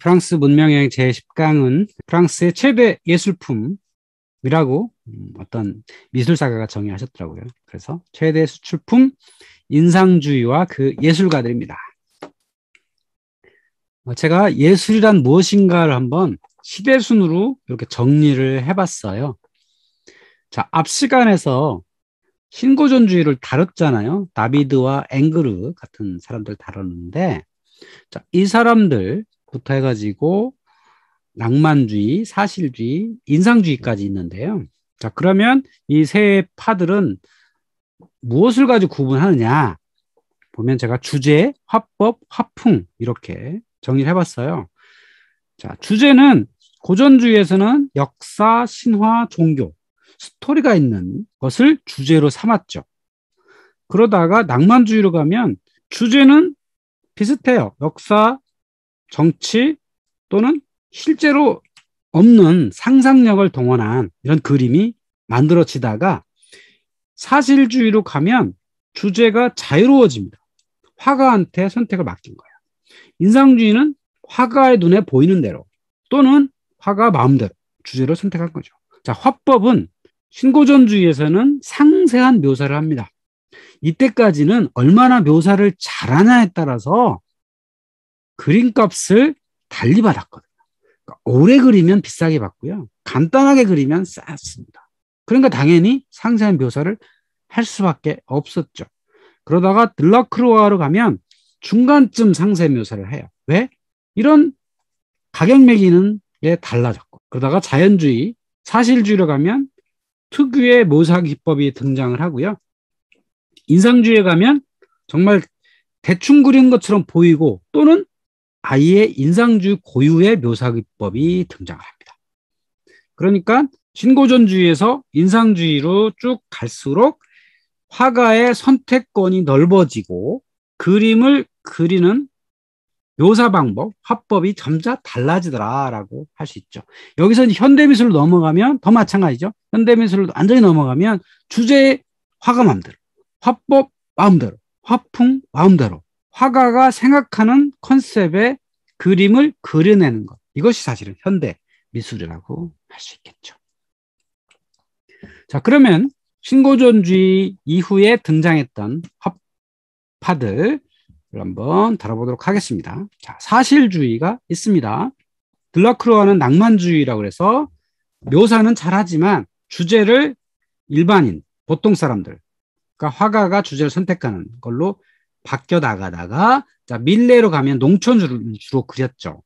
프랑스 문명의 제10강은 프랑스의 최대 예술품이라고 음, 어떤 미술사가가 정의하셨더라고요. 그래서 최대 수출품 인상주의와 그 예술가들입니다. 어, 제가 예술이란 무엇인가를 한번 시대 순으로 이렇게 정리를 해봤어요. 자, 앞 시간에서 신고전주의를 다뤘잖아요. 다비드와 앵그르 같은 사람들 다뤘는데, 자, 이 사람들, 부터 해가지고 낭만주의, 사실주의, 인상주의까지 있는데요. 자, 그러면 이 세 파들은 무엇을 가지고 구분하느냐? 보면 제가 주제, 화법, 화풍 이렇게 정리를 해봤어요. 자, 주제는 고전주의에서는 역사, 신화, 종교, 스토리가 있는 것을 주제로 삼았죠. 그러다가 낭만주의로 가면 주제는 비슷해요. 역사, 정치 또는 실제로 없는 상상력을 동원한 이런 그림이 만들어지다가 사실주의로 가면 주제가 자유로워집니다. 화가한테 선택을 맡긴 거예요. 인상주의는 화가의 눈에 보이는 대로 또는 화가 마음대로 주제를 선택한 거죠. 자, 화법은 신고전주의에서는 상세한 묘사를 합니다. 이때까지는 얼마나 묘사를 잘하냐에 따라서 그림값을 달리 받았거든요. 그러니까 오래 그리면 비싸게 받고요. 간단하게 그리면 쌌습니다. 그러니까 당연히 상세한 묘사를 할 수밖에 없었죠. 그러다가 들라크로아로 가면 중간쯤 상세 묘사를 해요. 왜? 이런 가격 매기는 게 달라졌고 그러다가 자연주의, 사실주의로 가면 특유의 모사 기법이 등장을 하고요. 인상주의에 가면 정말 대충 그린 것처럼 보이고 또는 아이의 인상주의 고유의 묘사기법이 등장을 합니다. 그러니까 신고전주의에서 인상주의로 쭉 갈수록 화가의 선택권이 넓어지고 그림을 그리는 묘사 방법, 화법이 점차 달라지더라라고 할 수 있죠. 여기서 현대미술로 넘어가면 더 마찬가지죠. 현대미술로 완전히 넘어가면 주제 화가 마음대로, 화법 마음대로, 화풍 마음대로, 화가가 생각하는 컨셉의 그림을 그려내는 것. 이것이 사실은 현대 미술이라고 할 수 있겠죠. 자, 그러면 신고전주의 이후에 등장했던 화파들 한번 다뤄보도록 하겠습니다. 자, 사실주의가 있습니다. 들라크로아는 낭만주의라고 해서 묘사는 잘하지만 주제를 일반인, 보통 사람들, 그러니까 화가가 주제를 선택하는 걸로 바뀌어 나가다가 자 밀레로 가면 농촌주로 주로 그렸죠.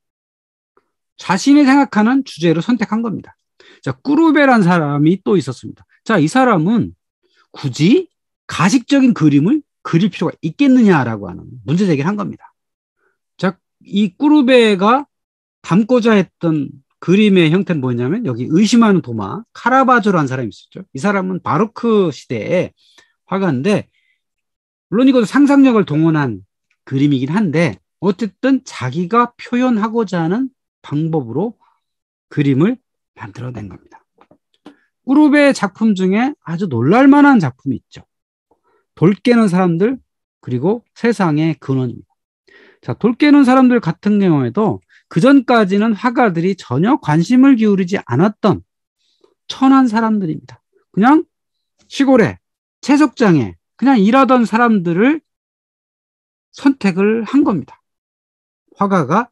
자신이 생각하는 주제로 선택한 겁니다. 자 꾸르베란 사람이 또 있었습니다. 자이 사람은 굳이 가식적인 그림을 그릴 필요가 있겠느냐라고 하는 문제 제기를 한 겁니다. 자이 꾸르베가 담고자 했던 그림의 형태는 뭐냐면 여기 의심하는 도마 카라바조라는 사람이 있었죠. 이 사람은 바로크 시대의 화가인데 물론 이건 상상력을 동원한 그림이긴 한데 어쨌든 자기가 표현하고자 하는 방법으로 그림을 만들어낸 겁니다. 꾸룹의 작품 중에 아주 놀랄만한 작품이 있죠. 돌 깨는 사람들 그리고 세상의 근원입니다. 자, 돌 깨는 사람들 같은 경우에도 그 전까지는 화가들이 전혀 관심을 기울이지 않았던 천한 사람들입니다. 그냥 시골에 채석장에 그냥 일하던 사람들을 선택을 한 겁니다. 화가가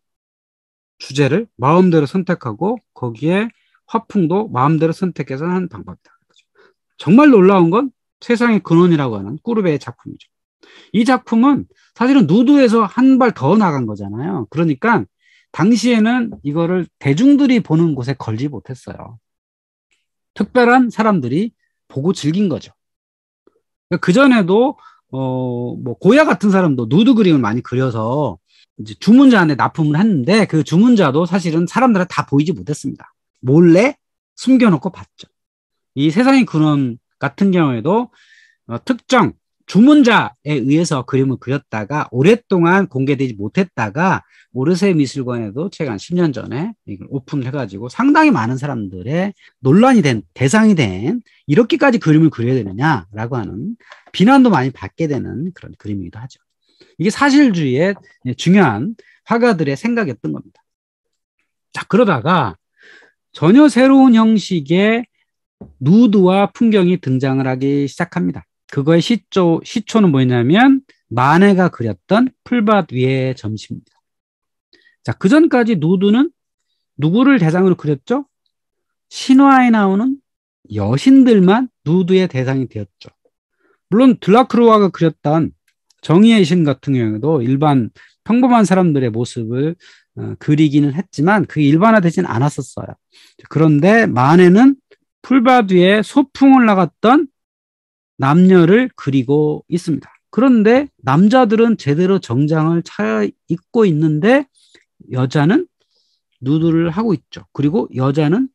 주제를 마음대로 선택하고 거기에 화풍도 마음대로 선택해서 하는 방법이다. 정말 놀라운 건 세상의 근원이라고 하는 꾸르베의 작품이죠. 이 작품은 사실은 누드에서 한 발 더 나간 거잖아요. 그러니까 당시에는 이거를 대중들이 보는 곳에 걸지 못했어요. 특별한 사람들이 보고 즐긴 거죠. 그 전에도 어 뭐 고야 같은 사람도 누드 그림을 많이 그려서 이제 주문자한테 납품을 했는데 그 주문자도 사실은 사람들한테 다 보이지 못했습니다. 몰래 숨겨놓고 봤죠. 이 세상의 근원 같은 경우에도 어, 특정 주문자에 의해서 그림을 그렸다가 오랫동안 공개되지 못했다가 오르세 미술관에도 최근 10년 전에 이걸 오픈을 해가지고 상당히 많은 사람들의 논란이 된 대상이 된 이렇게까지 그림을 그려야 되느냐라고 하는 비난도 많이 받게 되는 그런 그림이기도 하죠. 이게 사실주의의 중요한 화가들의 생각이었던 겁니다. 자, 그러다가 전혀 새로운 형식의 누드와 풍경이 등장을 하기 시작합니다. 그거의 시초, 시초는 뭐냐면 마네가 그렸던 풀밭 위의 점심입니다. 자, 그 전까지 누드는 누구를 대상으로 그렸죠? 신화에 나오는 여신들만 누드의 대상이 되었죠. 물론 드라크로아가 그렸던 정의의 신 같은 경우에도 일반 평범한 사람들의 모습을 어, 그리기는 했지만 그게 일반화되진 않았었어요. 그런데 만에는 풀밭 위에 소풍을 나갔던 남녀를 그리고 있습니다. 그런데 남자들은 제대로 정장을 차 입고 있는데 여자는 누드를 하고 있죠. 그리고 여자는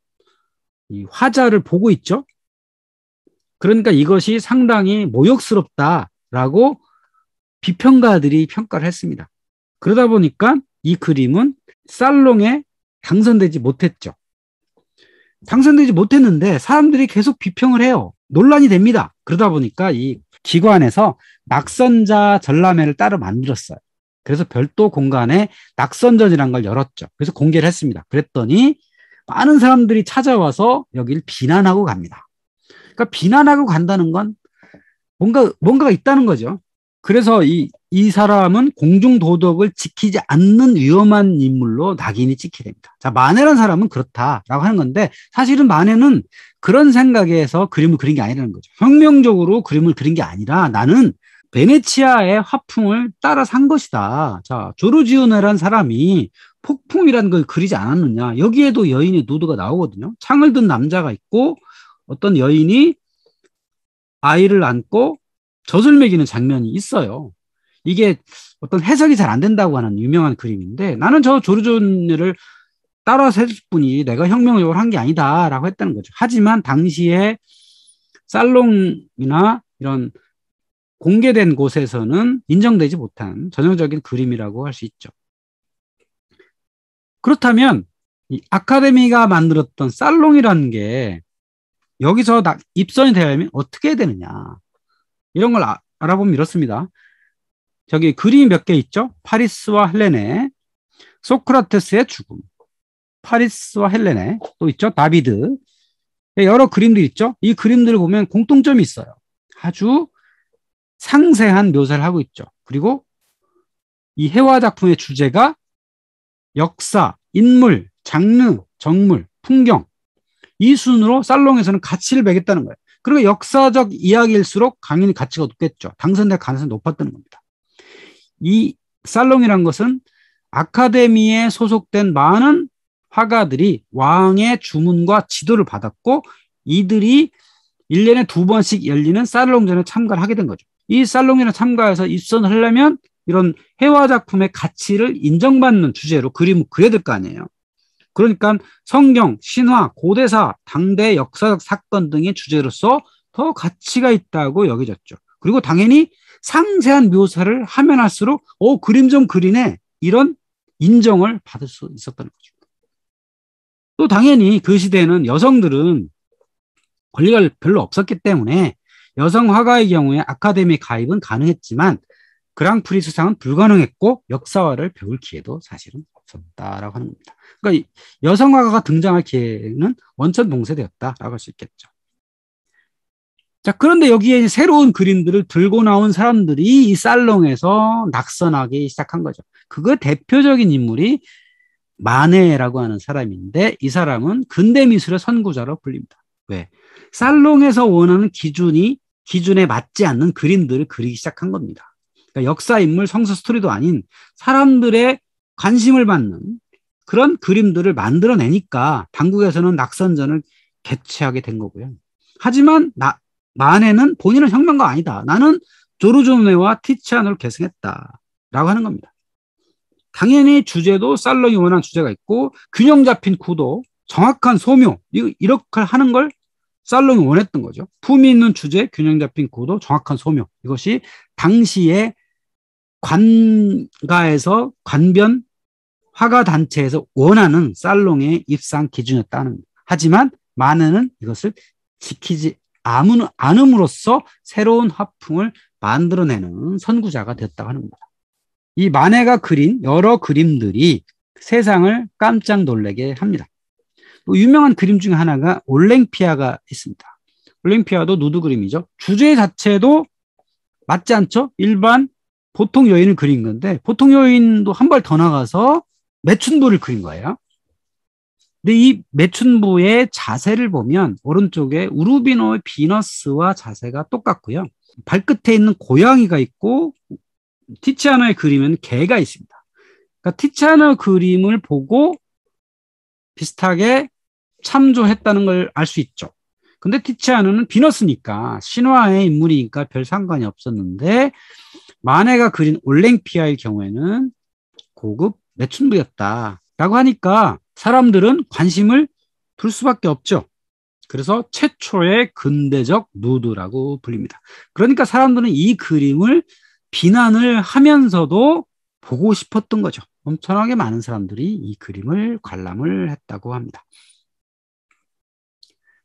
이 화자를 보고 있죠. 그러니까 이것이 상당히 모욕스럽다라고 비평가들이 평가를 했습니다. 그러다 보니까 이 그림은 살롱에 당선되지 못했죠. 당선되지 못했는데 사람들이 계속 비평을 해요. 논란이 됩니다. 그러다 보니까 이 기관에서 낙선자 전람회를 따로 만들었어요. 그래서 별도 공간에 낙선전이란 걸 열었죠. 그래서 공개를 했습니다. 그랬더니 많은 사람들이 찾아와서 여길 비난하고 갑니다. 그러니까 비난하고 간다는 건 뭔가 뭔가가 있다는 거죠. 그래서 이, 이 사람은 공중도덕을 지키지 않는 위험한 인물로 낙인이 찍히게 됩니다. 자, 만해란 사람은 그렇다라고 하는 건데 사실은 만해는 그런 생각에서 그림을 그린 게 아니라는 거죠. 혁명적으로 그림을 그린 게 아니라 나는 베네치아의 화풍을 따라 산 것이다. 자, 조르지오네란 사람이 폭풍이라는 걸 그리지 않았느냐. 여기에도 여인의 노드가 나오거든요. 창을 든 남자가 있고 어떤 여인이 아이를 안고 젖을 먹이는 장면이 있어요. 이게 어떤 해석이 잘 안 된다고 하는 유명한 그림인데 나는 저 조르지오네를 따라서 해줄 뿐이 내가 혁명 요구를 한게 아니다라고 했다는 거죠. 하지만 당시에 살롱이나 이런 공개된 곳에서는 인정되지 못한 전형적인 그림이라고 할 수 있죠. 그렇다면 이 아카데미가 만들었던 살롱이라는 게 여기서 입선이 되려면 어떻게 되느냐 이런 걸 아, 알아보면 이렇습니다. 저기 그림이 몇 개 있죠? 파리스와 헬레네, 소크라테스의 죽음, 파리스와 헬레네, 또 있죠. 다비드. 여러 그림들 있죠. 이 그림들을 보면 공통점이 있어요. 아주 상세한 묘사를 하고 있죠. 그리고 이 해화 작품의 주제가 역사, 인물, 장르, 정물, 풍경 이 순으로 살롱에서는 가치를 매겼다는 거예요. 그리고 역사적 이야기일수록 강연이 가치가 높겠죠. 당선될 가능성이 높았다는 겁니다. 이 살롱이란 것은 아카데미에 소속된 많은 화가들이 왕의 주문과 지도를 받았고 이들이 일년에두 번씩 열리는 살롱전에 참가를 하게 된 거죠. 이 살롱전에 참가해서 입선을 하려면 이런 해화 작품의 가치를 인정받는 주제로 그림을 그려야 될 거 아니에요. 그러니까 성경, 신화, 고대사, 당대 역사적 사건 등의 주제로서 더 가치가 있다고 여겨졌죠. 그리고 당연히 상세한 묘사를 하면 할수록 오 어, 그림 좀 그리네 이런 인정을 받을 수 있었다는 거죠. 또 당연히 그 시대에는 여성들은 권리가 별로 없었기 때문에 여성 화가의 경우에 아카데미 가입은 가능했지만 그랑프리 수상은 불가능했고 역사화를 배울 기회도 사실은 없었다라고 하는 겁니다. 그러니까 여성 화가가 등장할 기회는 원천 봉쇄되었다라고 할 수 있겠죠. 자, 그런데 여기에 새로운 그림들을 들고 나온 사람들이 이 살롱에서 낙선하기 시작한 거죠. 그거 대표적인 인물이 마네라고 하는 사람인데 이 사람은 근대 미술의 선구자로 불립니다. 왜? 살롱에서 원하는 기준이 기준에 맞지 않는 그림들을 그리기 시작한 겁니다. 그러니까 역사 인물 성서 스토리도 아닌 사람들의 관심을 받는 그런 그림들을 만들어내니까 당국에서는 낙선전을 개최하게 된 거고요. 하지만 나, 마네는 본인은 혁명가 아니다. 나는 조르조네와 티치안을 계승했다. 라고 하는 겁니다. 당연히 주제도 살러이 원한 주제가 있고 균형 잡힌 구도, 정확한 소묘 이렇게 하는 걸 살롱이 원했던 거죠. 품이 있는 주제, 균형 잡힌 구도, 정확한 소묘 이것이 당시에 관가에서 관변 화가 단체에서 원하는 살롱의 입상 기준이었다는 하지만 마네는 이것을 지키지 않음으로써 새로운 화풍을 만들어내는 선구자가 되었다고 하는 겁니다. 이 만해가 그린 여러 그림들이 세상을 깜짝 놀래게 합니다. 또 유명한 그림 중 하나가 올랭피아가 있습니다. 올랭피아도 누드 그림이죠. 주제 자체도 맞지 않죠? 일반 보통 여인을 그린 건데 보통 여인도 한 발 더 나가서 매춘부를 그린 거예요. 근데 이 매춘부의 자세를 보면 오른쪽에 우르비노의 비너스와 자세가 똑같고요. 발끝에 있는 고양이가 있고 티치아노의 그림에는 개가 있습니다. 그러니까 티치아노 그림을 보고 비슷하게 참조했다는 걸 알 수 있죠. 근데 티치아노는 비너스니까 신화의 인물이니까 별 상관이 없었는데 마네가 그린 올랭피아의 경우에는 고급 매춘부였다라고 하니까 사람들은 관심을 둘 수밖에 없죠. 그래서 최초의 근대적 누드라고 불립니다. 그러니까 사람들은 이 그림을 비난을 하면서도 보고 싶었던 거죠. 엄청나게 많은 사람들이 이 그림을 관람을 했다고 합니다.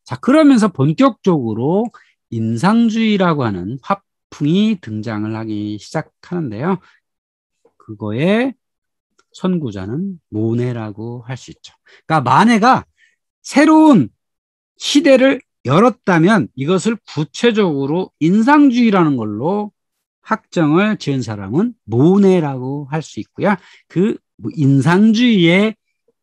자, 그러면서 본격적으로 인상주의라고 하는 화풍이 등장을 하기 시작하는데요. 그거에 선구자는 모네라고 할 수 있죠. 그러니까 마네가 새로운 시대를 열었다면 이것을 구체적으로 인상주의라는 걸로 학정을 지은 사람은 모네라고 할 수 있고요. 그 뭐 인상주의의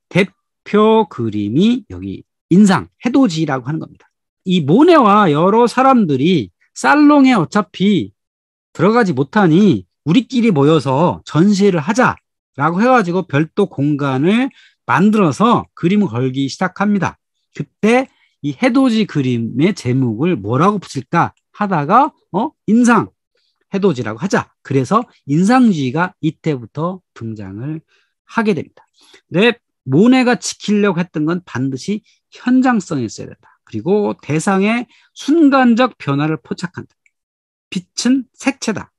대표 그림이 여기 인상, 해도지라고 하는 겁니다. 이 모네와 여러 사람들이 살롱에 어차피 들어가지 못하니 우리끼리 모여서 전시를 하자라고 해가지고 별도 공간을 만들어서 그림을 걸기 시작합니다. 그때 이 해도지 그림의 제목을 뭐라고 붙일까 하다가 어 인상 해돋이라고 하자. 그래서 인상주의가 이때부터 등장을 하게 됩니다. 내 모네가 지키려고 했던 건 반드시 현장성이 있어야 된다. 그리고 대상의 순간적 변화를 포착한다. 빛은 색채다.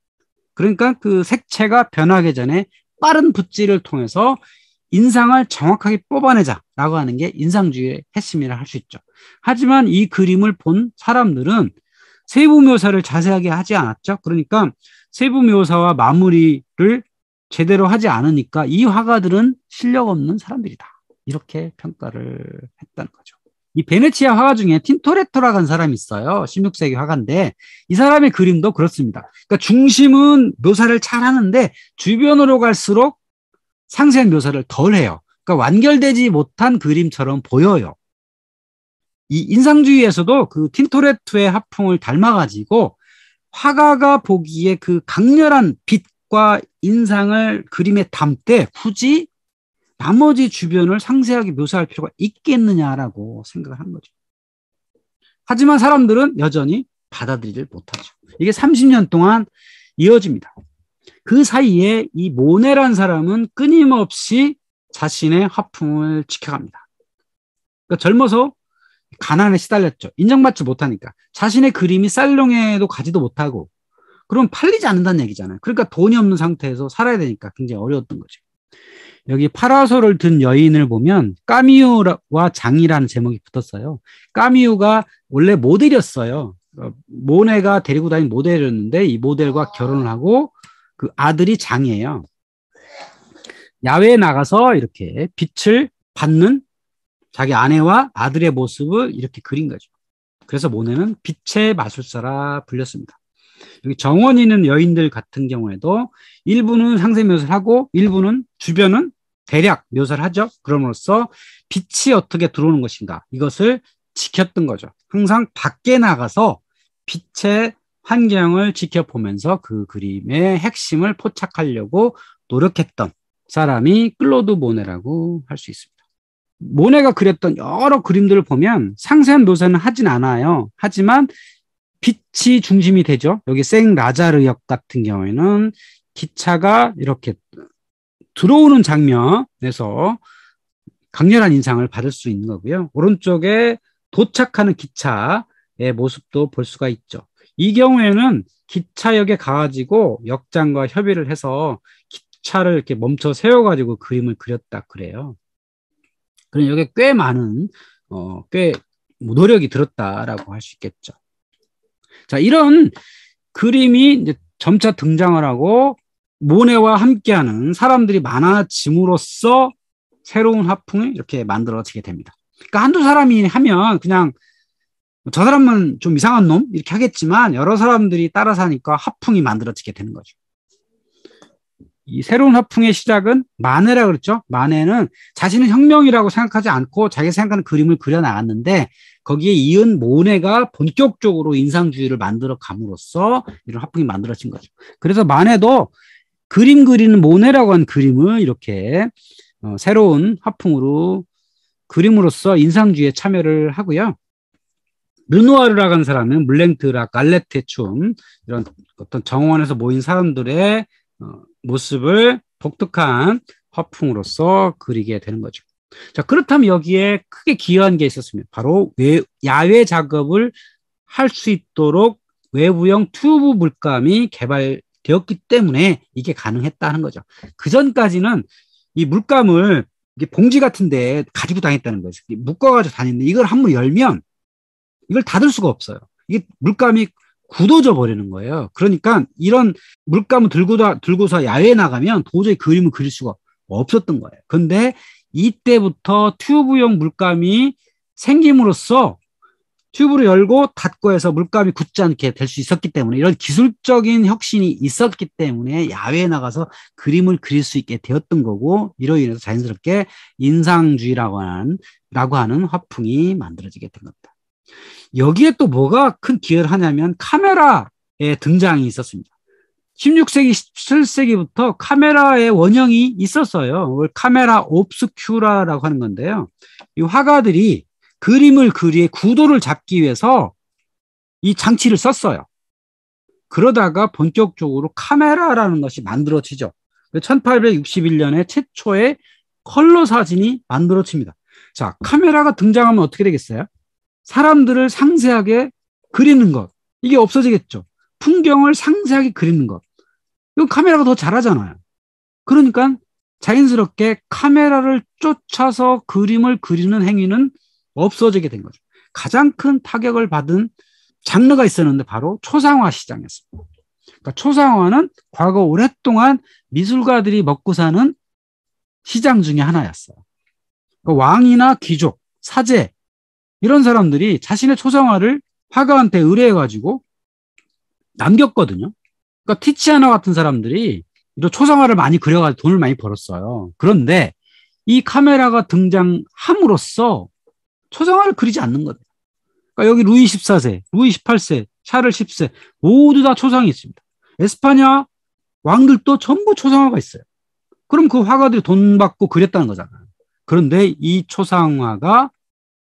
그러니까 그 색채가 변하기 전에 빠른 붓질을 통해서 인상을 정확하게 뽑아내자라고 하는 게 인상주의의 핵심이라 할 수 있죠. 하지만 이 그림을 본 사람들은 세부 묘사를 자세하게 하지 않았죠. 그러니까 세부 묘사와 마무리를 제대로 하지 않으니까 이 화가들은 실력 없는 사람들이다. 이렇게 평가를 했다는 거죠. 이 베네치아 화가 중에 틴토레토라는 사람이 있어요. 16세기 화가인데 이 사람의 그림도 그렇습니다. 그러니까 중심은 묘사를 잘 하는데 주변으로 갈수록 상세한 묘사를 덜 해요. 그러니까 완결되지 못한 그림처럼 보여요. 이 인상주의에서도 그 틴토레트의 화풍을 닮아가지고 화가가 보기에 그 강렬한 빛과 인상을 그림에 담되 굳이 나머지 주변을 상세하게 묘사할 필요가 있겠느냐라고 생각을 한 거죠. 하지만 사람들은 여전히 받아들이질 못하죠. 이게 30년 동안 이어집니다. 그 사이에 이 모네란 사람은 끊임없이 자신의 화풍을 지켜갑니다. 그러니까 젊어서 가난에 시달렸죠. 인정받지 못하니까. 자신의 그림이 살롱에도 가지도 못하고, 그럼 팔리지 않는다는 얘기잖아요. 그러니까 돈이 없는 상태에서 살아야 되니까 굉장히 어려웠던 거죠. 여기 파라솔을 든 여인을 보면 까미유와 장이라는 제목이 붙었어요. 까미유가 원래 모델이었어요. 그러니까 모네가 데리고 다닌 모델이었는데 이 모델과 결혼을 하고 그 아들이 장이에요. 야외에 나가서 이렇게 빛을 받는 자기 아내와 아들의 모습을 이렇게 그린 거죠. 그래서 모네는 빛의 마술사라 불렸습니다. 여기 정원 있는 여인들 같은 경우에도 일부는 상세 묘사를 하고 일부는 주변은 대략 묘사를 하죠. 그럼으로써 빛이 어떻게 들어오는 것인가 이것을 지켰던 거죠. 항상 밖에 나가서 빛의 환경을 지켜보면서 그 그림의 핵심을 포착하려고 노력했던 사람이 클로드 모네라고 할 수 있습니다. 모네가 그렸던 여러 그림들을 보면 상세한 묘사는 하진 않아요. 하지만 빛이 중심이 되죠. 여기 생 라자르역 같은 경우에는 기차가 이렇게 들어오는 장면에서 강렬한 인상을 받을 수 있는 거고요. 오른쪽에 도착하는 기차의 모습도 볼 수가 있죠. 이 경우에는 기차역에 가가지고 역장과 협의를 해서 기차를 이렇게 멈춰 세워가지고 그림을 그렸다 그래요. 그런 여기에 꽤 많은 어, 꽤 노력이 들었다라고 할 수 있겠죠. 자, 이런 그림이 이제 점차 등장을 하고 모네와 함께하는 사람들이 많아짐으로써 새로운 화풍이 이렇게 만들어지게 됩니다. 그러니까 한두 사람이 하면 그냥 저 사람만 좀 이상한 놈 이렇게 하겠지만 여러 사람들이 따라서 하니까 화풍이 만들어지게 되는 거죠. 이 새로운 화풍의 시작은 만해라 그랬죠. 만해는 자신은 혁명이라고 생각하지 않고 자기 생각하는 그림을 그려 나갔는데 거기에 이은 모네가 본격적으로 인상주의를 만들어 감으로써 이런 화풍이 만들어진 거죠. 그래서 만해도 그림 그리는 모네라고 한 그림을 이렇게 어, 새로운 화풍으로 그림으로써 인상주의에 참여를 하고요. 르누아르라고 하는 사람은 물랭트라 갈레테 춤 이런 어떤 정원에서 모인 사람들의 어, 모습을 독특한 화풍으로서 그리게 되는 거죠. 자, 그렇다면 여기에 크게 기여한 게 있었습니다. 바로 외, 야외 작업을 할 수 있도록 외부형 튜브 물감이 개발되었기 때문에 이게 가능했다는 거죠. 그 전까지는 이 물감을 이게 봉지 같은데 가지고 다녔다는 거예요. 묶어가지고 다녔는데 이걸 한 번 열면 이걸 닫을 수가 없어요. 이게 물감이 굳어져 버리는 거예요. 그러니까 이런 물감을 들고 다, 들고서 야외에 나가면 도저히 그 그림을 그릴 수가 없었던 거예요. 근데 이때부터 튜브용 물감이 생김으로써 튜브를 열고 닫고 해서 물감이 굳지 않게 될 수 있었기 때문에 이런 기술적인 혁신이 있었기 때문에 야외에 나가서 그림을 그릴 수 있게 되었던 거고 이로 인해서 자연스럽게 인상주의라고 하는, 라고 하는 화풍이 만들어지게 된 겁니다. 여기에 또 뭐가 큰 기여를 하냐면 카메라의 등장이 있었습니다. 16세기, 17세기부터 카메라의 원형이 있었어요. 카메라 옵스큐라라고 하는 건데요. 이 화가들이 그림을 그리에 구도를 잡기 위해서 이 장치를 썼어요. 그러다가 본격적으로 카메라라는 것이 만들어지죠. 1861년에 최초의 컬러 사진이 만들어집니다. 자, 카메라가 등장하면 어떻게 되겠어요? 사람들을 상세하게 그리는 것. 이게 없어지겠죠. 풍경을 상세하게 그리는 것. 이거 카메라가 더 잘하잖아요. 그러니까 자연스럽게 카메라를 쫓아서 그림을 그리는 행위는 없어지게 된 거죠. 가장 큰 타격을 받은 장르가 있었는데 바로 초상화 시장이었습니다. 그러니까 초상화는 과거 오랫동안 미술가들이 먹고 사는 시장 중의 하나였어요. 그러니까 왕이나 귀족, 사제, 이런 사람들이 자신의 초상화를 화가한테 의뢰해가지고 남겼거든요. 그러니까 티치아나 같은 사람들이 초상화를 많이 그려가지고 돈을 많이 벌었어요. 그런데 이 카메라가 등장함으로써 초상화를 그리지 않는 거예요. 그러니까 여기 루이 14세, 루이 18세, 샤를 10세 모두 다 초상이 있습니다. 에스파냐 왕들도 전부 초상화가 있어요. 그럼 그 화가들이 돈 받고 그렸다는 거잖아요. 그런데 이 초상화가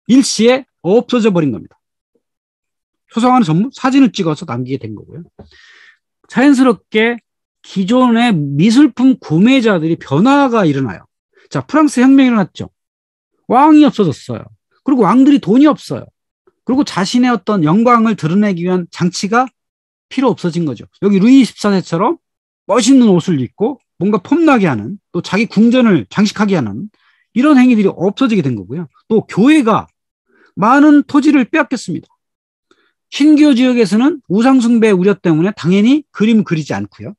일시에 없어져 버린 겁니다. 초상화는 전부 사진을 찍어서 남기게 된 거고요. 자연스럽게 기존의 미술품 구매자들이 변화가 일어나요. 자, 프랑스 혁명이 일어났죠. 왕이 없어졌어요. 그리고 왕들이 돈이 없어요. 그리고 자신의 어떤 영광을 드러내기 위한 장치가 필요 없어진 거죠. 여기 루이 14세처럼 멋있는 옷을 입고 뭔가 폼나게 하는 또 자기 궁전을 장식하게 하는 이런 행위들이 없어지게 된 거고요. 또 교회가 많은 토지를 빼앗겼습니다. 신교 지역에서는 우상숭배 우려 때문에 당연히 그림 그리지 않고요.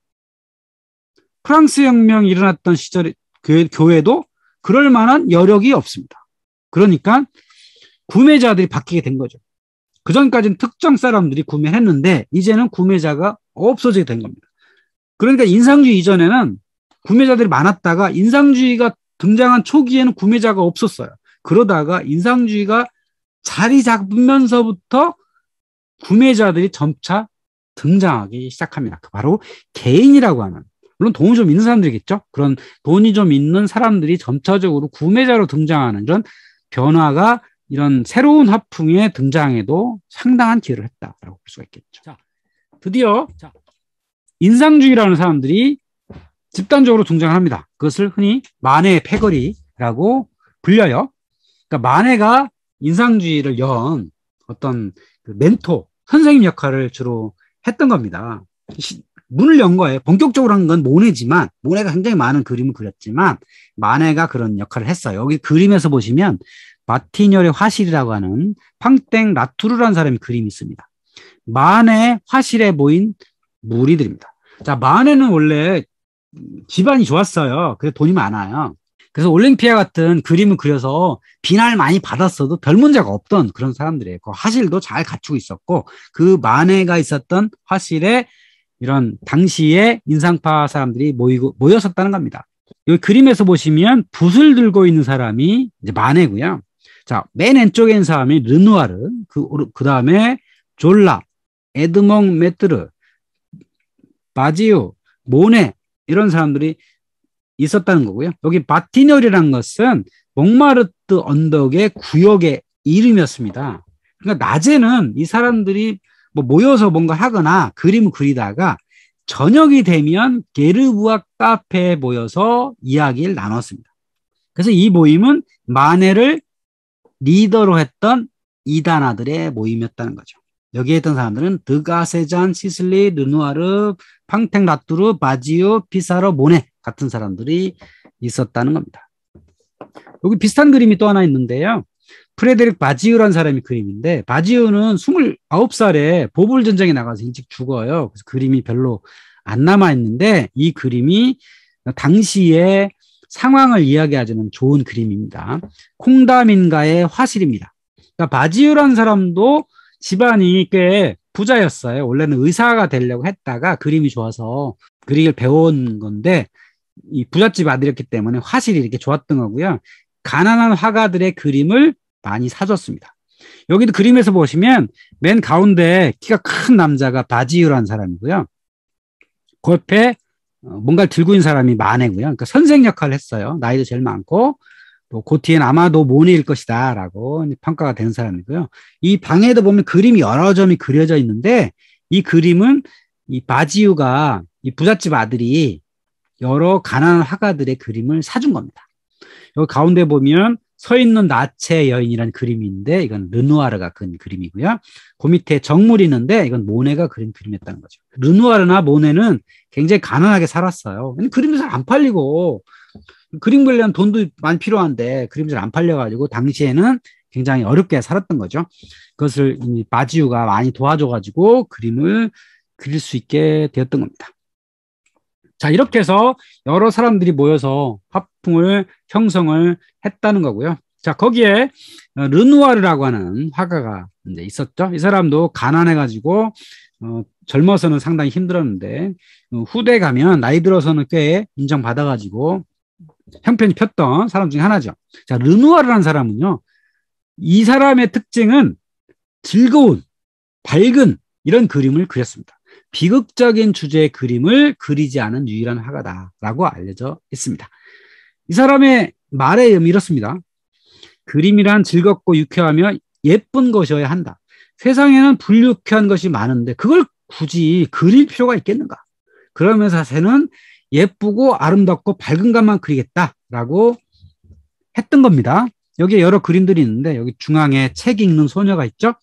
프랑스 혁명이 일어났던 시절에 교회도 그럴 만한 여력이 없습니다. 그러니까 구매자들이 바뀌게 된 거죠. 그 전까지는 특정 사람들이 구매했는데 이제는 구매자가 없어지게 된 겁니다. 그러니까 인상주의 이전에는 구매자들이 많았다가 인상주의가 등장한 초기에는 구매자가 없었어요. 그러다가 인상주의가 자리 잡으면서부터 구매자들이 점차 등장하기 시작합니다. 그 바로 개인이라고 하는 물론 돈이 좀 있는 사람들이겠죠. 그런 돈이 좀 있는 사람들이 점차적으로 구매자로 등장하는 그런 변화가 이런 새로운 화풍의 등장에도 상당한 기여를 했다라고 볼 수가 있겠죠. 자, 드디어 자, 인상주의라는 사람들이 집단적으로 등장합니다. 그것을 흔히 만의 패거리라고 불려요. 그러니까 만해가 인상주의를 연 어떤 그 멘토, 선생님 역할을 주로 했던 겁니다. 시, 문을 연 거예요. 본격적으로 한 건 모네지만, 모네가 굉장히 많은 그림을 그렸지만, 마네가 그런 역할을 했어요. 여기 그림에서 보시면, 마티뇨의 화실이라고 하는 팡땡 라투르라는 사람이 그림이 있습니다. 마네 화실에 모인 무리들입니다. 자, 마네는 원래 집안이 좋았어요. 그래서 돈이 많아요. 그래서 올림피아 같은 그림을 그려서 비난을 많이 받았어도 별 문제가 없던 그런 사람들이에요. 그 화실도 잘 갖추고 있었고 그만해가 있었던 화실에 이런 당시에 인상파 사람들이 모이고 모였었다는 겁니다. 이 그림에서 보시면 붓을 들고 있는 사람이 이제 만해고요. 자, 맨 왼쪽에 있는 사람이 르누아르, 그, 그 다음에 졸라, 에드몽 메트르, 바지오, 모네, 이런 사람들이 있었다는 거고요. 여기 바티널이란 것은 목마르트 언덕의 구역의 이름이었습니다. 그러니까 낮에는 이 사람들이 뭐 모여서 뭔가 하거나 그림 그리다가 저녁이 되면 게르부아 카페에 모여서 이야기를 나눴습니다. 그래서 이 모임은 마네를 리더로 했던 이단아들의 모임이었다는 거죠. 여기에 있던 사람들은 드가세잔, 시슬리, 르누아르, 팡탱 라뚜르, 바지오, 피사로, 모네 같은 사람들이 있었다는 겁니다. 여기 비슷한 그림이 또 하나 있는데요. 프레데릭 바지우라는 사람이 그림인데 바지우는 29살에 보불 전쟁에 나가서 일찍 죽어요. 그래서 그림이 별로 안 남아 있는데 이 그림이 당시의 상황을 이야기하자는 좋은 그림입니다. 콩다민가의 화실입니다. 그러니까 바지우라는 사람도 집안이 꽤 부자였어요. 원래는 의사가 되려고 했다가 그림이 좋아서 그리기를 배운 건데 이 부잣집 아들이었기 때문에 화실이 이렇게 좋았던 거고요. 가난한 화가들의 그림을 많이 사줬습니다. 여기도 그림에서 보시면 맨 가운데 키가 큰 남자가 바지유라는 사람이고요. 그에 어, 뭔가를 들고 있는 사람이 마네고요. 그러니까 선생 역할을 했어요. 나이도 제일 많고 또그 뭐 뒤엔 아마도 모네일 것이다라고 평가가 된 사람이고요. 이 방에도 보면 그림이 여러 점이 그려져 있는데 이 그림은 이 바지유가 이 부잣집 아들이 여러 가난한 화가들의 그림을 사준 겁니다. 여기 가운데 보면 서 있는 나체 여인이란 그림인데 이건 르누아르가 그린 그림이고요. 그 밑에 정물이 있는데 이건 모네가 그린 그림이었다는 거죠. 르누아르나 모네는 굉장히 가난하게 살았어요. 그림도 잘 안 팔리고 그림 그리 돈도 많이 필요한데 그림잘안 팔려가지고 당시에는 굉장히 어렵게 살았던 거죠. 그것을 바지우가 많이 도와줘가지고 그림을 그릴 수 있게 되었던 겁니다. 자, 이렇게 해서 여러 사람들이 모여서 화풍을 형성을 했다는 거고요. 자, 거기에 어, 르누아르라고 하는 화가가 이제 있었죠. 이 사람도 가난해가지고, 어, 젊어서는 상당히 힘들었는데, 어, 후대 가면 나이 들어서는 꽤 인정받아가지고 형편이 폈던 사람 중에 하나죠. 자, 르누아르라는 사람은요, 이 사람의 특징은 즐거운, 밝은 이런 그림을 그렸습니다. 비극적인 주제의 그림을 그리지 않은 유일한 화가다라고 알려져 있습니다. 이 사람의 말의 의미 이렇습니다. 그림이란 즐겁고 유쾌하며 예쁜 것이어야 한다. 세상에는 불유쾌한 것이 많은데 그걸 굳이 그릴 필요가 있겠는가? 그러면서 새는 예쁘고 아름답고 밝은 것만 그리겠다라고 했던 겁니다. 여기에 여러 그림들이 있는데 여기 중앙에 책 읽는 소녀가 있죠.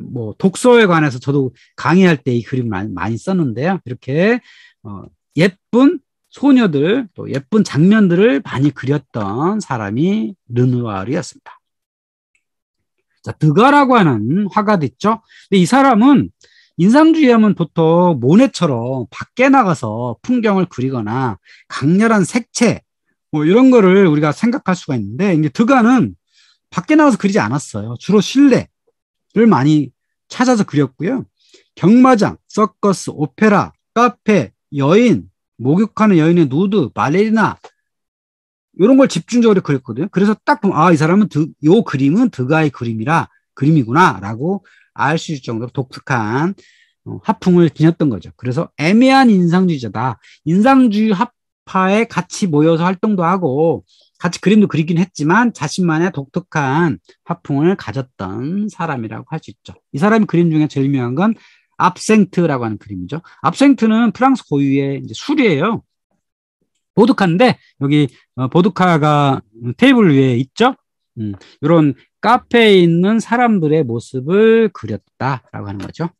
뭐 독서에 관해서 저도 강의할 때 이 그림 많이, 많이 썼는데요. 이렇게 어, 예쁜 소녀들 또 예쁜 장면들을 많이 그렸던 사람이 르누아르였습니다. 자, 드가라고 하는 화가됐죠 근데 이 사람은 인상주의 하면 보통 모네처럼 밖에 나가서 풍경을 그리거나 강렬한 색채 뭐 이런 거를 우리가 생각할 수가 있는데 이제 드가는 밖에 나가서 그리지 않았어요. 주로 실내 를 많이 찾아서 그렸고요. 경마장, 서커스, 오페라, 카페, 여인, 목욕하는 여인의 누드, 발레리나 이런 걸 집중적으로 그렸거든요. 그래서 딱 보면 아 이 사람은 드, 요 그림은 드가의 그림이라 그림이구나라고 알 수 있을 정도로 독특한 어, 하풍을 지녔던 거죠. 그래서 애매한 인상주의자다. 인상주의 합파에 같이 모여서 활동도 하고 같이 그림도 그리긴 했지만 자신만의 독특한 화풍을 가졌던 사람이라고 할 수 있죠. 이 사람이 그림 중에 제일 유명한 건 압생트라고 하는 그림이죠. 압생트는 프랑스 고유의 술이에요. 보드카인데 여기 어, 보드카가 테이블 위에 있죠. 음, 이런 카페에 있는 사람들의 모습을 그렸다라고 하는 거죠.